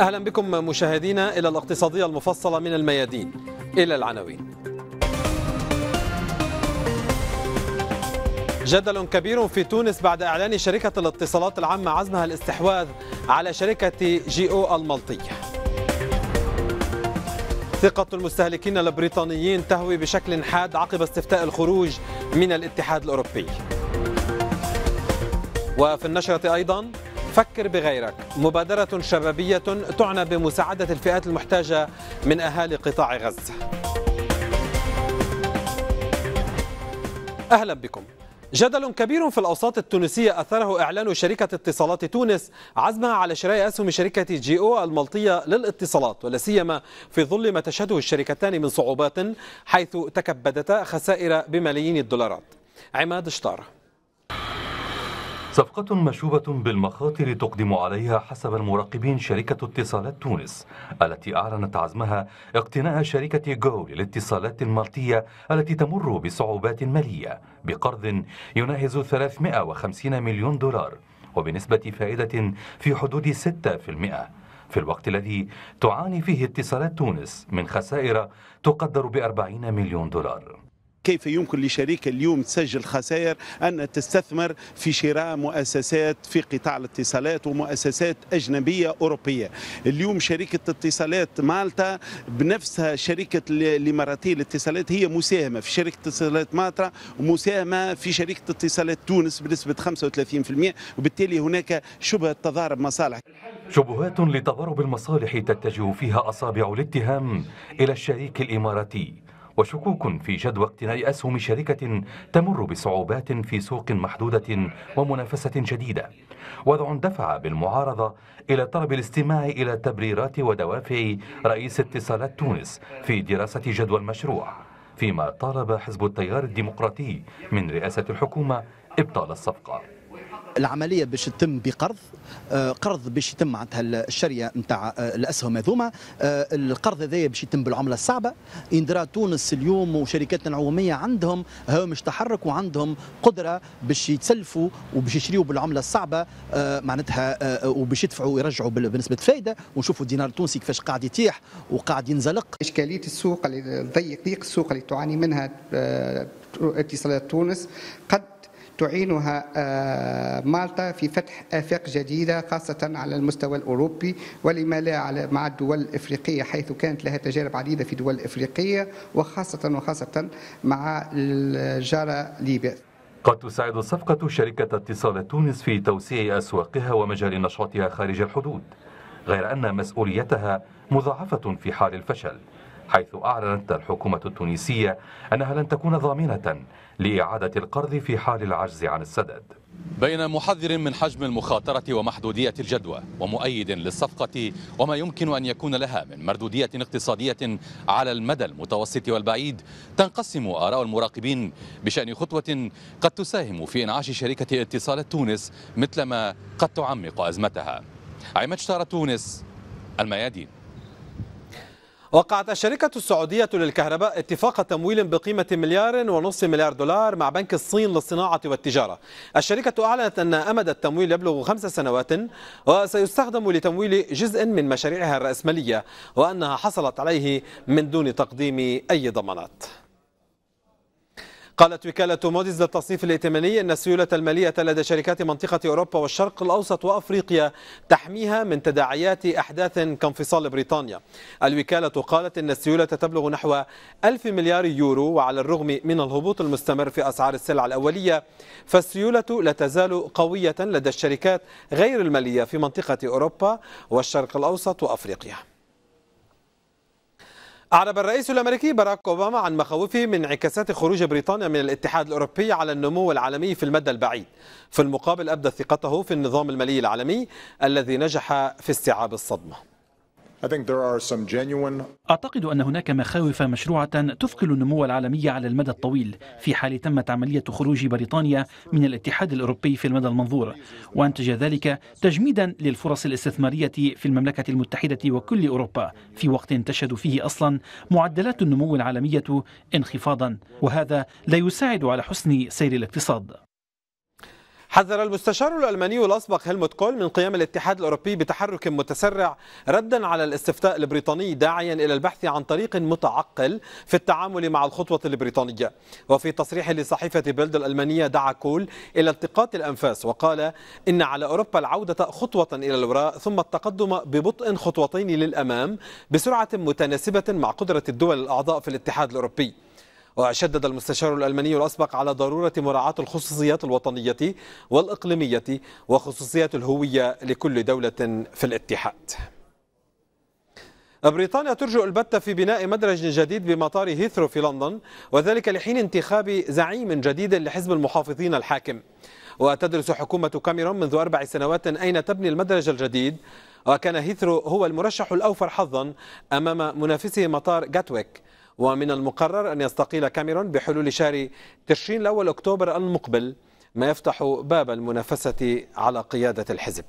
أهلا بكم مشاهدينا إلى الاقتصادية المفصلة من الميادين إلى العناوين جدل كبير في تونس بعد إعلان شركة الاتصالات العامة عزمها الاستحواذ على شركة جي أو المالطية ثقة المستهلكين البريطانيين تهوي بشكل حاد عقب استفتاء الخروج من الاتحاد الأوروبي وفي النشرة أيضا فكر بغيرك مبادرة شبابية تعنى بمساعدة الفئات المحتاجة من أهالي قطاع غزة أهلا بكم جدل كبير في الأوساط التونسية أثره إعلان شركة اتصالات تونس عزمها على شراء أسهم شركة جي أو الملطية للاتصالات ولسيما في ظل ما تشهده الشركتان من صعوبات حيث تكبدتا خسائر بملايين الدولارات عماد شطاره صفقة مشوبة بالمخاطر تقدم عليها حسب المراقبين شركة اتصالات تونس التي أعلنت عزمها اقتناء شركة جو للاتصالات المالطية التي تمر بصعوبات مالية بقرض يناهز 350 مليون دولار وبنسبة فائدة في حدود 6% في الوقت الذي تعاني فيه اتصالات تونس من خسائر تقدر بأربعين مليون دولار كيف يمكن لشركة اليوم تسجل خسائر أن تستثمر في شراء مؤسسات في قطاع الاتصالات ومؤسسات أجنبية أوروبية اليوم شركة اتصالات مالطا بنفسها شركة الإماراتية للاتصالات هي مساهمة في شركة اتصالات مالطا ومساهمة في شركة اتصالات تونس بنسبة 35% وبالتالي هناك شبهة تضارب مصالح شبهات لتضارب المصالح تتجه فيها أصابع الاتهام إلى الشريك الإماراتي وشكوك في جدوى اقتناء أسهم شركة تمر بصعوبات في سوق محدودة ومنافسة شديدة وضع دفع بالمعارضة إلى طلب الاستماع إلى تبريرات ودوافع رئيس اتصالات تونس في دراسة جدوى المشروع فيما طالب حزب التيار الديمقراطي من رئاسة الحكومة إبطال الصفقة العمليه باش تتم بقرض آه، قرض باش يتم معناتها الشريه نتاع آه، الاسهم هذوما آه، القرض هذايا باش يتم بالعمله الصعبه اندرا تونس اليوم وشركاتنا العموميه عندهم مش تحرك وعندهم قدره باش يتسلفوا وباش يشريوا بالعمله الصعبه معناتها وباش يدفعوا يرجعوا بنسبه فائده ونشوفوا الدينار التونسي كيفاش قاعد يتيح وقاعد ينزلق اشكاليه السوق اللي ضيق ضيق السوق اللي تعاني منها اتصالات تونس قد تعينها آه، مالطا في فتح آفاق جديدة خاصة على المستوى الأوروبي ولما لا على مع الدول الإفريقية حيث كانت لها تجارب عديدة في دول إفريقية وخاصة وخاصة مع الجارة ليبيا قد تساعد الصفقة شركة اتصال تونس في توسيع أسواقها ومجال نشاطها خارج الحدود غير أن مسؤوليتها مضاعفة في حال الفشل حيث أعلنت الحكومة التونسية أنها لن تكون ضامنة لإعادة القرض في حال العجز عن السداد بين محذر من حجم المخاطرة ومحدودية الجدوى ومؤيد للصفقة وما يمكن أن يكون لها من مردودية اقتصادية على المدى المتوسط والبعيد تنقسم آراء المراقبين بشأن خطوة قد تساهم في إنعاش شركة اتصال تونس مثلما قد تعمق أزمتها عماد شتارة تونس الميادين وقعت الشركة السعودية للكهرباء اتفاق تمويل بقيمة مليار ونصف مليار دولار مع بنك الصين للصناعة والتجارة الشركة أعلنت أن أمد التمويل يبلغ خمس سنوات وسيستخدم لتمويل جزء من مشاريعها الرأسمالية وأنها حصلت عليه من دون تقديم أي ضمانات قالت وكالة موديز للتصنيف الائتماني أن السيولة المالية لدى شركات منطقة أوروبا والشرق الأوسط وأفريقيا تحميها من تداعيات أحداث كانفصال بريطانيا الوكالة قالت أن السيولة تبلغ نحو 1000 مليار يورو وعلى الرغم من الهبوط المستمر في أسعار السلع الأولية فالسيولة لا تزال قوية لدى الشركات غير المالية في منطقة أوروبا والشرق الأوسط وأفريقيا أعرب الرئيس الأمريكي باراك أوباما عن مخاوفه من انعكاسات خروج بريطانيا من الاتحاد الأوروبي على النمو العالمي في المدى البعيد في المقابل أبدى ثقته في النظام المالي العالمي الذي نجح في استيعاب الصدمة أعتقد أن هناك مخاوف مشروعة تثقل النمو العالمي على المدى الطويل في حال تمت عملية خروج بريطانيا من الاتحاد الأوروبي في المدى المنظور وأنتج ذلك تجميدا للفرص الاستثمارية في المملكة المتحدة وكل أوروبا في وقت تشهد فيه أصلا معدلات النمو العالمية انخفاضا وهذا لا يساعد على حسن سير الاقتصاد حذر المستشار الألماني الأسبق هيلموت كول من قيام الاتحاد الأوروبي بتحرك متسرع ردا على الاستفتاء البريطاني داعيا إلى البحث عن طريق متعقل في التعامل مع الخطوة البريطانية وفي تصريح لصحيفة بيلد الألمانية دعا كول إلى التقاط الأنفاس وقال إن على أوروبا العودة خطوة إلى الوراء ثم التقدم ببطء خطوتين للأمام بسرعة متناسبة مع قدرة الدول الأعضاء في الاتحاد الأوروبي وشدد المستشار الألماني الأسبق على ضرورة مراعاة الخصوصيات الوطنية والإقليمية وخصوصية الهوية لكل دولة في الاتحاد بريطانيا ترجو البت في بناء مدرج جديد بمطار هيثرو في لندن وذلك لحين انتخاب زعيم جديد لحزب المحافظين الحاكم وتدرس حكومة كاميرون منذ أربع سنوات أين تبني المدرج الجديد وكان هيثرو هو المرشح الأوفر حظا أمام منافسه مطار جاتويك ومن المقرر أن يستقيل كاميرون بحلول شهر تشرين الأول أكتوبر المقبل ما يفتح باب المنافسة على قيادة الحزب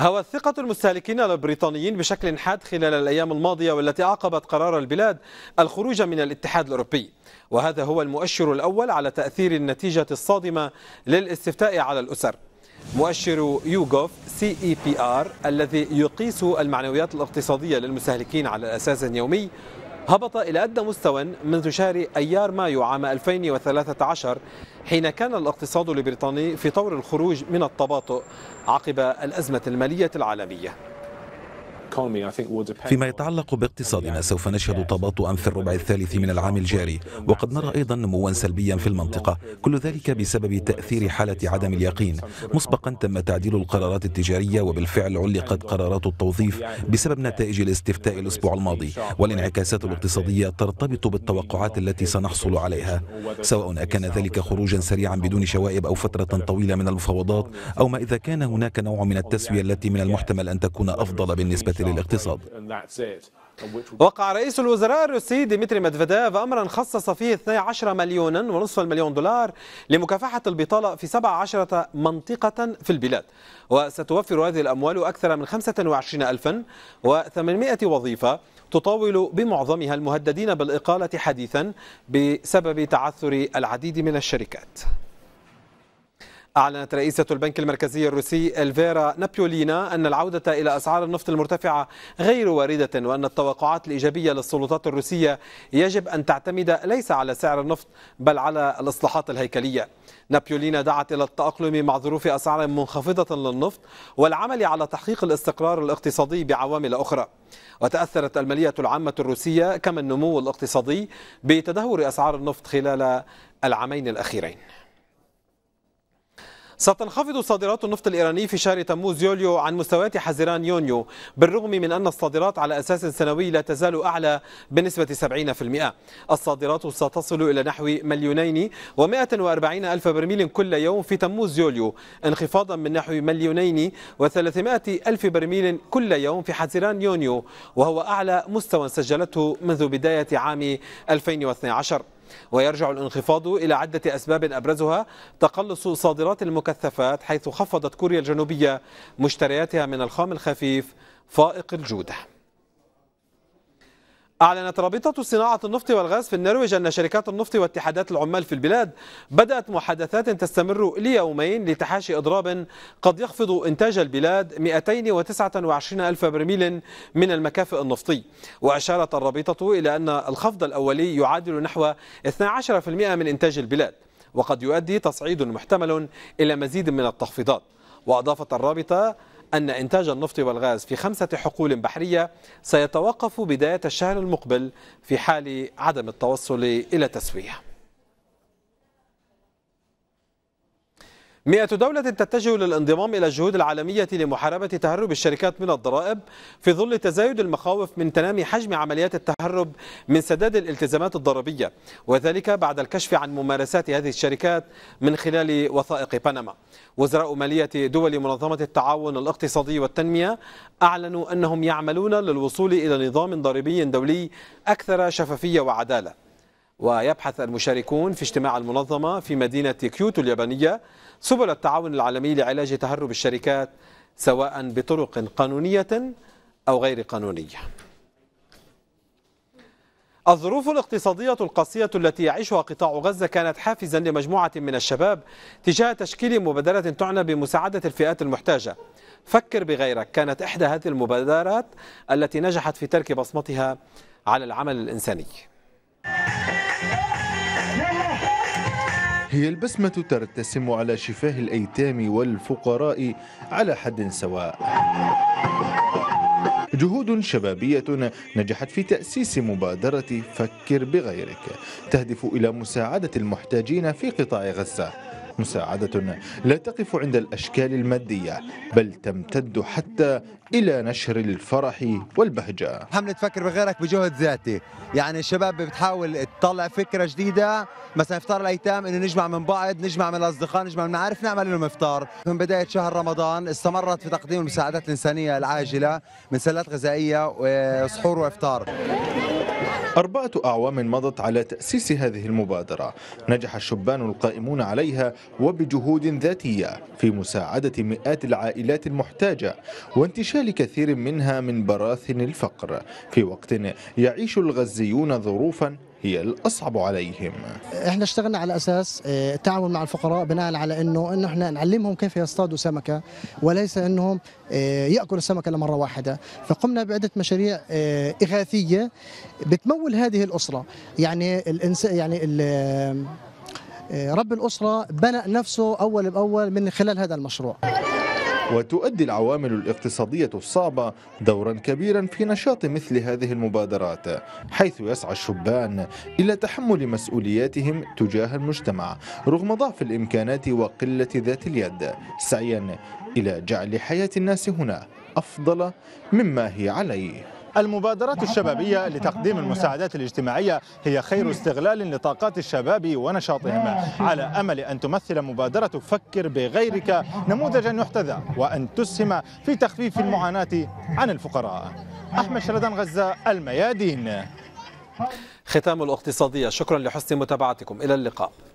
هوت ثقة المستهلكين البريطانيين بشكل حاد خلال الأيام الماضية والتي أعقبت قرار البلاد الخروج من الاتحاد الأوروبي وهذا هو المؤشر الأول على تأثير النتيجة الصادمة للاستفتاء على الأسر مؤشر يوغوف سي اي بي ار الذي يقيس المعنويات الاقتصادية للمستهلكين على أساس يومي هبط إلى أدنى مستوى منذ شهر أيار مايو عام 2013 حين كان الاقتصاد البريطاني في طور الخروج من التباطؤ عقب الأزمة المالية العالمية فيما يتعلق باقتصادنا سوف نشهد تباطؤا في الربع الثالث من العام الجاري وقد نرى أيضا نموا سلبيا في المنطقة كل ذلك بسبب تأثير حالة عدم اليقين مسبقا تم تعديل القرارات التجارية وبالفعل علقت قرارات التوظيف بسبب نتائج الاستفتاء الأسبوع الماضي والانعكاسات الاقتصادية ترتبط بالتوقعات التي سنحصل عليها سواء أكان ذلك خروجا سريعا بدون شوائب أو فترة طويلة من المفاوضات أو ما إذا كان هناك نوع من التسوية التي من المحتمل أن تكون أفضل بالنسبة للاقتصاد وقع رئيس الوزراء الروسي ديمتري مدفيديف أمرا خصص فيه 12 مليونا ونصف المليون دولار لمكافحة البطالة في 17 منطقة في البلاد وستوفر هذه الأموال أكثر من 25800 وظيفة تطاول بمعظمها المهددين بالإقالة حديثا بسبب تعثر العديد من الشركات أعلنت رئيسة البنك المركزي الروسي الفيرا نابيولينا أن العودة إلى أسعار النفط المرتفعة غير واردة وأن التوقعات الإيجابية للسلطات الروسية يجب أن تعتمد ليس على سعر النفط بل على الإصلاحات الهيكلية. نابيولينا دعت إلى التأقلم مع ظروف أسعار منخفضة للنفط والعمل على تحقيق الاستقرار الاقتصادي بعوامل أخرى. وتأثرت المالية العامة الروسية كما النمو الاقتصادي بتدهور أسعار النفط خلال العامين الأخيرين. ستنخفض صادرات النفط الإيراني في شهر تموز يوليو عن مستويات حزيران يونيو بالرغم من أن الصادرات على أساس سنوي لا تزال أعلى بنسبة 70% الصادرات ستصل إلى نحو مليونين و140 ألف برميل كل يوم في تموز يوليو انخفاضا من نحو مليونين و300 ألف برميل كل يوم في حزيران يونيو وهو أعلى مستوى سجلته منذ بداية عام 2012 ويرجع الانخفاض إلى عدة أسباب أبرزها تقلص صادرات المكثفات حيث خفضت كوريا الجنوبية مشترياتها من الخام الخفيف فائق الجوده أعلنت رابطة صناعة النفط والغاز في النرويج أن شركات النفط واتحادات العمال في البلاد بدأت محادثات تستمر ليومين لتحاشي إضراب قد يخفض إنتاج البلاد 229 ألف برميل من المكافئ النفطي وأشارت الرابطة إلى أن الخفض الأولي يعادل نحو 12% من إنتاج البلاد وقد يؤدي تصعيد محتمل إلى مزيد من التخفيضات وأضافت الرابطة أن إنتاج النفط والغاز في خمسة حقول بحرية سيتوقف بداية الشهر المقبل في حال عدم التوصل إلى تسوية مئة دولة تتجه للانضمام إلى الجهود العالمية لمحاربة تهرب الشركات من الضرائب في ظل تزايد المخاوف من تنامي حجم عمليات التهرب من سداد الالتزامات الضريبية وذلك بعد الكشف عن ممارسات هذه الشركات من خلال وثائق بنما وزراء مالية دول منظمة التعاون الاقتصادي والتنمية أعلنوا أنهم يعملون للوصول إلى نظام ضريبي دولي أكثر شفافية وعدالة ويبحث المشاركون في اجتماع المنظمة في مدينة كيوتو اليابانية سبل التعاون العالمي لعلاج تهرب الشركات سواء بطرق قانونية أو غير قانونية الظروف الاقتصادية القاسية التي يعيشها قطاع غزة كانت حافزا لمجموعة من الشباب تجاه تشكيل مبادرة تعنى بمساعدة الفئات المحتاجة فكر بغيرك كانت إحدى هذه المبادرات التي نجحت في ترك بصمتها على العمل الإنساني هي البسمة ترتسم على شفاه الأيتام والفقراء على حد سواء جهود شبابية نجحت في تأسيس مبادرة فكر بغيرك تهدف إلى مساعدة المحتاجين في قطاع غزة مساعدة لا تقف عند الأشكال المادية بل تمتد حتى إلى نشر الفرح والبهجة حملة فكر بغيرك بجهد ذاتي يعني الشباب بتحاول تطلع فكرة جديدة مثلا إفطار الأيتام إنه نجمع من بعض نجمع من الأصدقاء نجمع من عارف نعمل لهم إفطار من بداية شهر رمضان استمرت في تقديم المساعدات الإنسانية العاجلة من سلات غذائية وسحور آه، وإفطار أربعة أعوام مضت على تأسيس هذه المبادرة نجح الشبان القائمون عليها وبجهود ذاتية في مساعدة مئات العائلات المحتاجة وانتشال كثير منها من براثن الفقر في وقت يعيش الغزيون ظروفا هي الأصعب عليهم احنا اشتغلنا على أساس آه، التعاون مع الفقراء بناء على أنه أنه احنا نعلمهم كيف يصطادوا سمكة وليس أنهم آه، يأكلوا السمكة لمرة واحدة فقمنا بعدة مشاريع آه، إغاثية بتمول هذه الأسرة يعني الإنسان يعني رب الأسرة بنى نفسه أول بأول من خلال هذا المشروع وتؤدي العوامل الاقتصادية الصعبة دورا كبيرا في نشاط مثل هذه المبادرات حيث يسعى الشبان إلى تحمل مسؤولياتهم تجاه المجتمع رغم ضعف الإمكانات وقلة ذات اليد سعيا إلى جعل حياة الناس هنا أفضل مما هي عليه المبادرات الشبابية لتقديم المساعدات الاجتماعية هي خير استغلال لطاقات الشباب ونشاطهم على أمل أن تمثل مبادرة فكر بغيرك نموذجا يحتذى وأن تسهم في تخفيف المعاناة عن الفقراء أحمد شردان غزة الميادين ختام الاقتصادية شكرا لحسن متابعتكم إلى اللقاء